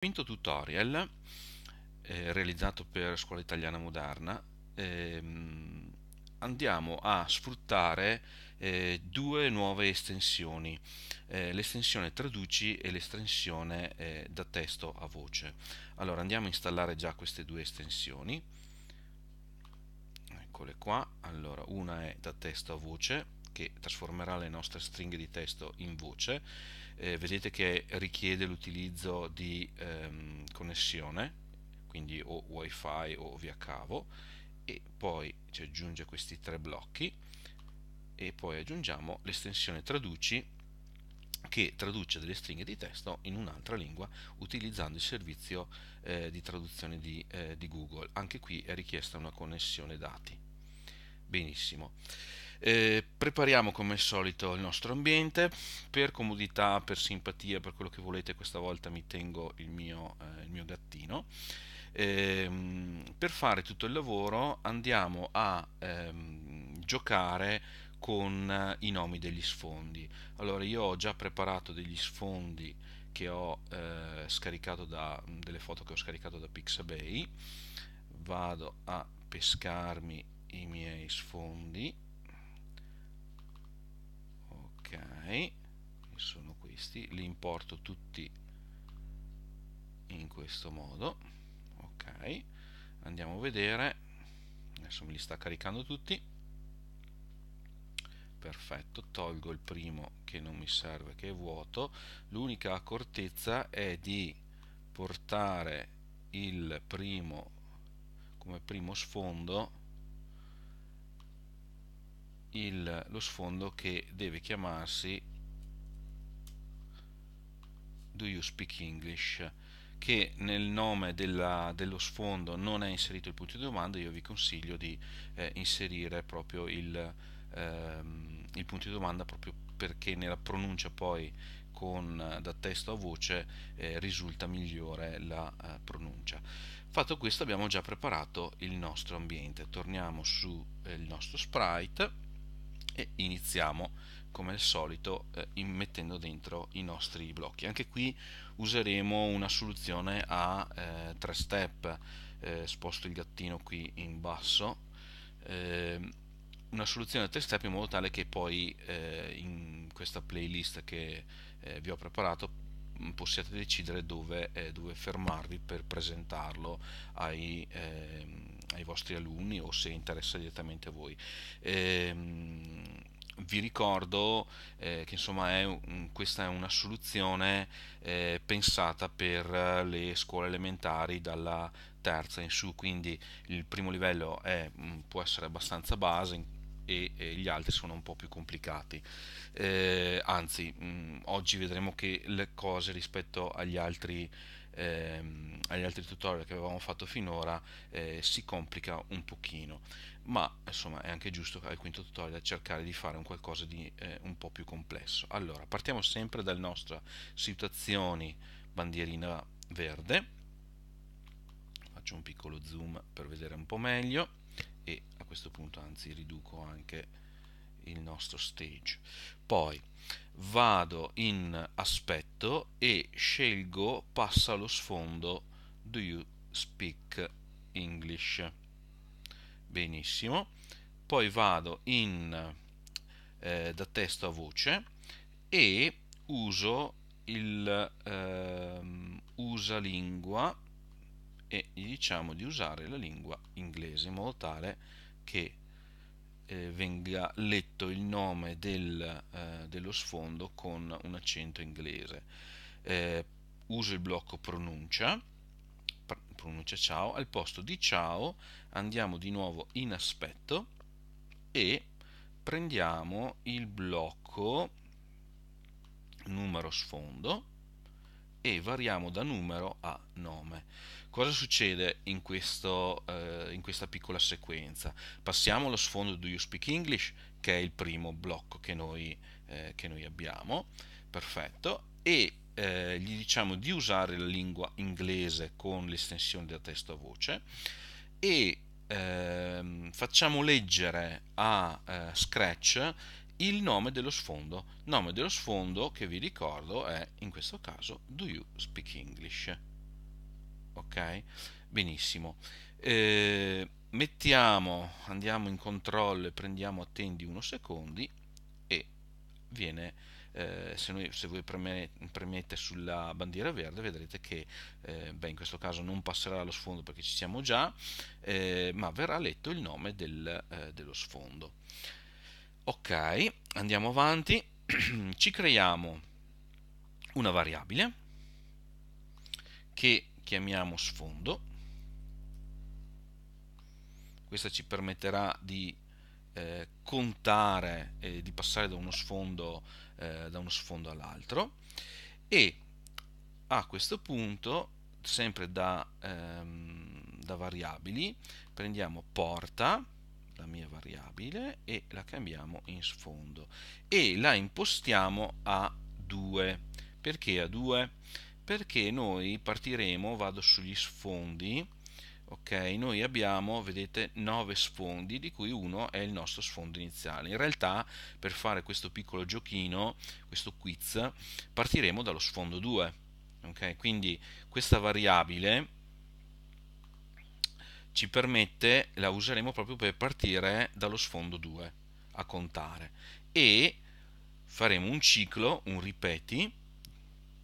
quinto tutorial eh, realizzato per Scuola Italiana Moderna ehm, andiamo a sfruttare eh, due nuove estensioni eh, l'estensione traduci e l'estensione eh, da testo a voce allora andiamo a installare già queste due estensioni eccole qua allora una è da testo a voce che trasformerà le nostre stringhe di testo in voce, eh, vedete che richiede l'utilizzo di ehm, connessione, quindi o wifi o via cavo, e poi ci aggiunge questi tre blocchi e poi aggiungiamo l'estensione traduci che traduce delle stringhe di testo in un'altra lingua utilizzando il servizio eh, di traduzione di, eh, di Google. Anche qui è richiesta una connessione dati. Benissimo. Eh, prepariamo come al solito il nostro ambiente, per comodità, per simpatia, per quello che volete, questa volta mi tengo il mio, eh, il mio gattino. Eh, per fare tutto il lavoro andiamo a ehm, giocare con eh, i nomi degli sfondi. Allora io ho già preparato degli sfondi che ho eh, scaricato da delle foto che ho scaricato da Pixabay. Vado a pescarmi i miei sfondi ok sono questi li importo tutti in questo modo ok andiamo a vedere adesso me li sta caricando tutti perfetto tolgo il primo che non mi serve che è vuoto l'unica accortezza è di portare il primo come primo sfondo il, lo sfondo che deve chiamarsi Do You Speak English? che nel nome della, dello sfondo non è inserito il punto di domanda, io vi consiglio di eh, inserire proprio il, ehm, il, punto di domanda proprio perché nella pronuncia poi con, da testo a voce eh, risulta migliore la eh, pronuncia. Fatto questo abbiamo già preparato il nostro ambiente, torniamo sul eh, nostro sprite e iniziamo come al solito eh, mettendo dentro i nostri blocchi anche qui useremo una soluzione a eh, tre step eh, sposto il gattino qui in basso ehm, una soluzione a tre step in modo tale che poi eh, in questa playlist che eh, vi ho preparato possiate decidere dove, eh, dove fermarvi per presentarlo ai, eh, ai, vostri alunni o se interessa direttamente a voi. Ehm, vi ricordo eh, che insomma è, questa è una soluzione eh, pensata per eh, le scuole elementari dalla terza in su, quindi il primo livello è, mm, può essere abbastanza base, e, e gli altri sono un po' più complicati. Eh, anzi, mh, mm, oggi vedremo che le cose rispetto agli altri, ehm, agli altri tutorial che avevamo fatto finora eh, si complica un pochino, ma insomma è anche giusto al quinto tutorial cercare di fare un qualcosa di eh, un po' più complesso. Allora, partiamo sempre dalla nostra situazioni bandierina verde faccio un piccolo zoom per vedere un po' meglio e a questo punto anzi riduco anche il nostro stage poi vado in aspetto e scelgo passa allo sfondo do you speak english benissimo poi vado in eh, da testo a voce e uso il eh, usa lingua e gli diciamo di usare la lingua inglese in modo tale che eh, venga letto il nome del, eh, dello sfondo con un accento inglese. Eh, uso il blocco pronuncia, pronuncia ciao, al posto di ciao andiamo di nuovo in aspetto e prendiamo il blocco numero sfondo e variamo da numero a nome. Cosa succede in, questo, eh, in questa piccola sequenza? Passiamo allo sfondo Do You Speak English, che è il primo blocco che noi, eh, che noi abbiamo, perfetto, e eh, gli diciamo di usare la lingua inglese con l'estensione da testo a voce e ehm, facciamo leggere a eh, Scratch il nome dello sfondo. Nome dello sfondo che vi ricordo è in questo caso Do You Speak English? Ok? Benissimo. Eh, mettiamo, andiamo in controllo e prendiamo attendi uno secondi e viene. Eh, se, noi, se, voi premete sulla bandiera verde vedrete che eh, beh, in questo caso non passerà lo sfondo perché ci siamo già, eh, ma verrà letto il nome del, eh, dello sfondo. Ok, andiamo avanti, ci creiamo una variabile che chiamiamo sfondo, questa ci permetterà di eh, contare eh, di passare da uno sfondo, eh, sfondo all'altro e a questo punto sempre da, ehm, da variabili prendiamo porta la mia variabile e la cambiamo in sfondo e la impostiamo a 2 perché a 2 perché noi partiremo vado sugli sfondi ok noi abbiamo vedete 9 sfondi di cui uno è il nostro sfondo iniziale in realtà per fare questo piccolo giochino questo quiz partiremo dallo sfondo 2 ok quindi questa variabile ci permette, la useremo proprio per partire dallo sfondo 2 a contare e faremo un ciclo, un ripeti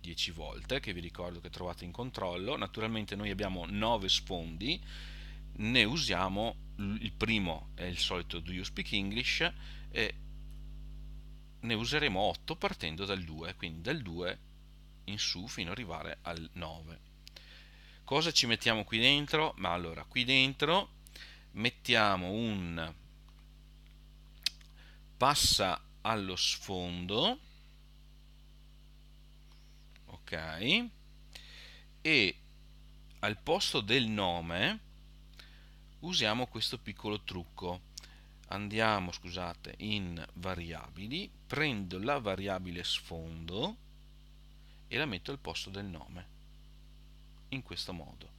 10 volte che vi ricordo che trovate in controllo, naturalmente noi abbiamo 9 sfondi, ne usiamo il primo è il solito Do You Speak English e ne useremo 8 partendo dal 2, quindi dal 2 in su fino ad arrivare al 9 cosa ci mettiamo qui dentro? Ma allora, qui dentro mettiamo un passa allo sfondo, ok, e al posto del nome usiamo questo piccolo trucco. Andiamo, scusate, in variabili, prendo la variabile sfondo e la metto al posto del nome in questo modo.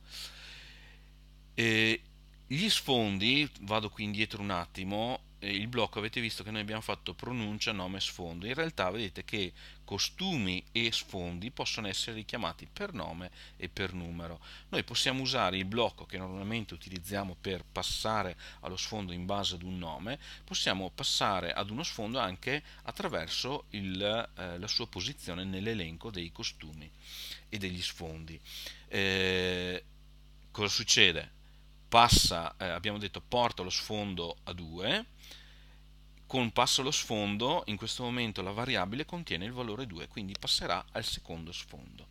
E gli sfondi, vado qui indietro un attimo, il blocco avete visto che noi abbiamo fatto pronuncia, nome, sfondo. In realtà vedete che costumi e sfondi possono essere richiamati per nome e per numero. Noi possiamo usare il blocco che normalmente utilizziamo per passare allo sfondo in base ad un nome, possiamo passare ad uno sfondo anche attraverso il, eh, la sua posizione nell'elenco dei costumi e degli sfondi. Eh, cosa succede? Passa, eh, abbiamo detto, porta lo sfondo a 2, con passo lo sfondo, in questo momento la variabile contiene il valore 2, quindi passerà al secondo sfondo.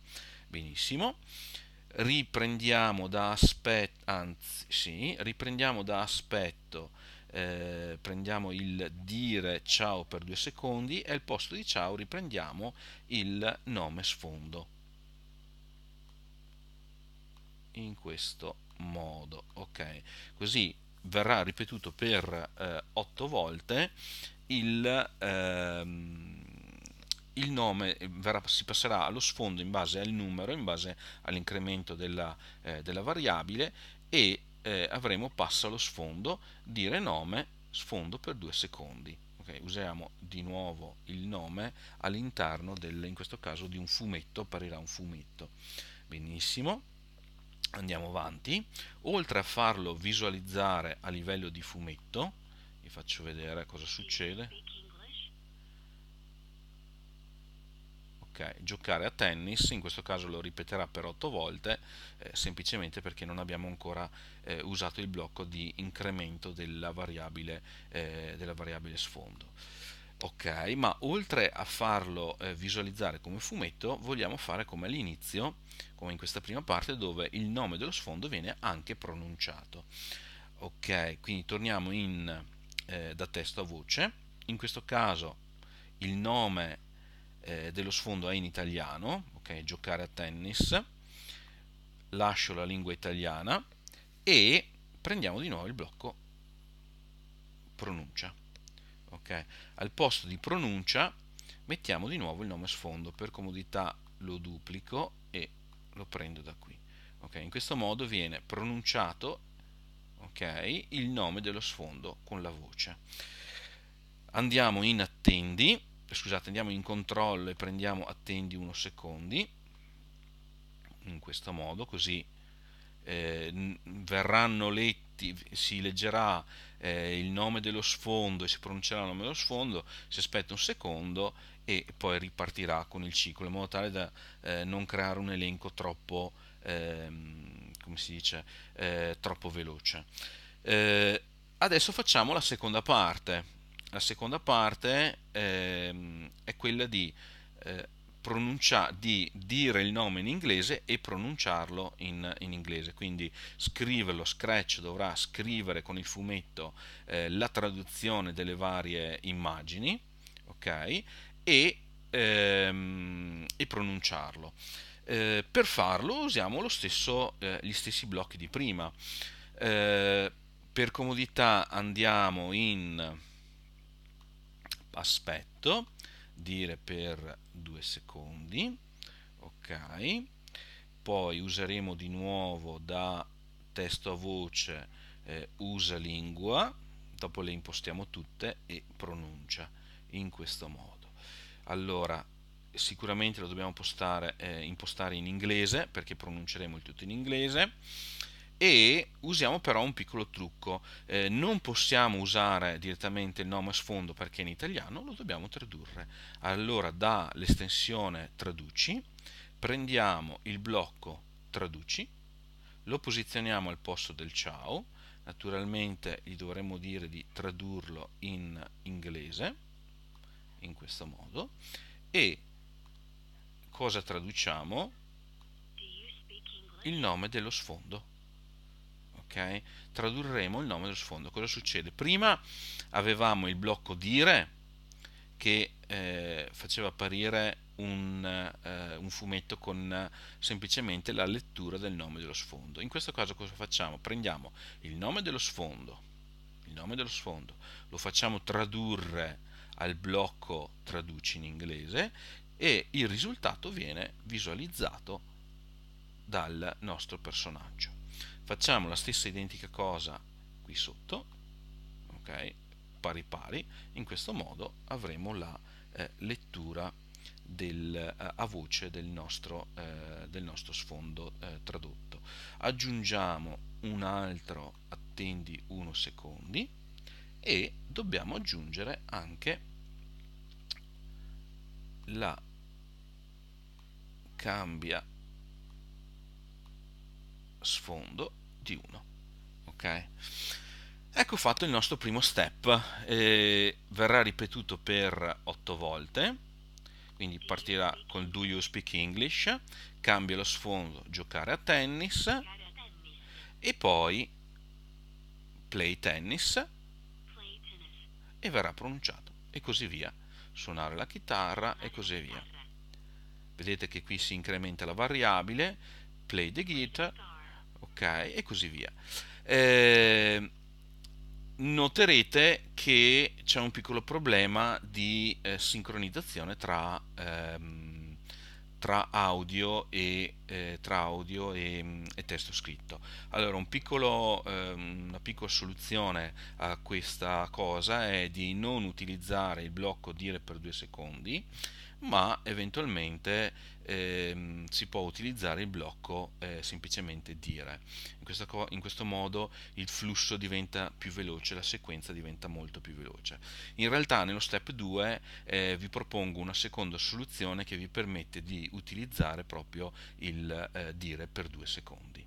Benissimo. Riprendiamo da aspetto, anzi, sì, riprendiamo da aspetto, eh, prendiamo il dire ciao per due secondi e al posto di ciao riprendiamo il nome sfondo in questo modo ok così verrà ripetuto per eh, 8 volte il, ehm, il nome verrà, si passerà allo sfondo in base al numero in base all'incremento della, eh, della variabile e eh, avremo passa allo sfondo dire nome sfondo per due secondi Okay, usiamo di nuovo il nome all'interno del, in questo caso, di un fumetto, apparirà un fumetto. Benissimo andiamo avanti oltre a farlo visualizzare a livello di fumetto vi faccio vedere cosa succede ok giocare a tennis in questo caso lo ripeterà per 8 volte eh, semplicemente perché non abbiamo ancora eh, usato il blocco di incremento della variabile, eh, della variabile sfondo ok, ma oltre a farlo eh, visualizzare come fumetto, vogliamo fare come all'inizio, come in questa prima parte, dove il nome dello sfondo viene anche pronunciato. Ok, quindi torniamo in, eh, da testo a voce, in questo caso il nome eh, dello sfondo è in italiano, ok, giocare a tennis, lascio la lingua italiana e prendiamo di nuovo il blocco pronuncia okay? al posto di pronuncia mettiamo di nuovo il nome sfondo per comodità lo duplico e lo prendo da qui okay? in questo modo viene pronunciato okay, il nome dello sfondo con la voce andiamo in attendi scusate andiamo in controllo e prendiamo attendi 1 secondi in questo modo così eh, verranno letti si leggerà eh, il nome dello sfondo e si pronuncerà il nome dello sfondo, si aspetta un secondo e poi ripartirà con il ciclo in modo tale da eh, non creare un elenco troppo, ehm, come si dice, eh, troppo veloce. Eh, adesso facciamo la seconda parte. La seconda parte ehm, è quella di eh, pronuncia- di dire il nome in inglese e pronunciarlo in, in, inglese. Quindi scriverlo, Scratch dovrà scrivere con il fumetto eh, la traduzione delle varie immagini, ok? E, ehm, e pronunciarlo. Eh, per farlo usiamo stesso, eh, gli stessi blocchi di prima. Eh, per comodità andiamo in aspetto dire per due secondi ok poi useremo di nuovo da testo a voce eh, usa lingua dopo le impostiamo tutte e pronuncia in questo modo allora sicuramente lo dobbiamo postare, eh, impostare in inglese perché pronunceremo il tutto in inglese e usiamo però un piccolo trucco, eh, non possiamo usare direttamente il nome a sfondo perché in italiano, lo dobbiamo tradurre. Allora dall'estensione traduci prendiamo il blocco traduci, lo posizioniamo al posto del ciao, naturalmente gli dovremmo dire di tradurlo in inglese, in questo modo, e cosa traduciamo? Il nome dello sfondo ok? Tradurremo il nome dello sfondo. Cosa succede? Prima avevamo il blocco dire che eh, faceva apparire un, eh, un, fumetto con semplicemente la lettura del nome dello sfondo. In questo caso cosa facciamo? Prendiamo il nome dello sfondo, il nome dello sfondo, lo facciamo tradurre al blocco traduci in inglese e il risultato viene visualizzato dal nostro personaggio facciamo la stessa identica cosa qui sotto, ok? pari pari, in questo modo avremo la eh, lettura del, eh, a voce del nostro, eh, del nostro sfondo eh, tradotto. Aggiungiamo un altro attendi 1 secondi e dobbiamo aggiungere anche la cambia sfondo di 1. Ok? Ecco fatto il nostro primo step, eh, verrà ripetuto per 8 volte, quindi partirà con Do You Speak English, cambia lo sfondo, giocare a tennis e poi Play Tennis e verrà pronunciato e così via, suonare la chitarra e così via. Vedete che qui si incrementa la variabile, Play the Guitar ok e così via. Eh, noterete che c'è un piccolo problema di eh, sincronizzazione tra, ehm, tra audio e eh, tra audio e, mm, e, testo scritto. Allora, un piccolo, eh, una piccola soluzione a questa cosa è di non utilizzare il blocco dire per due secondi, ma eventualmente eh, si può utilizzare il blocco eh, semplicemente dire. In, co- in questo modo il flusso diventa più veloce, la sequenza diventa molto più veloce. In realtà nello step 2 eh, vi propongo una seconda soluzione che vi permette di utilizzare proprio il il eh, dire per due secondi.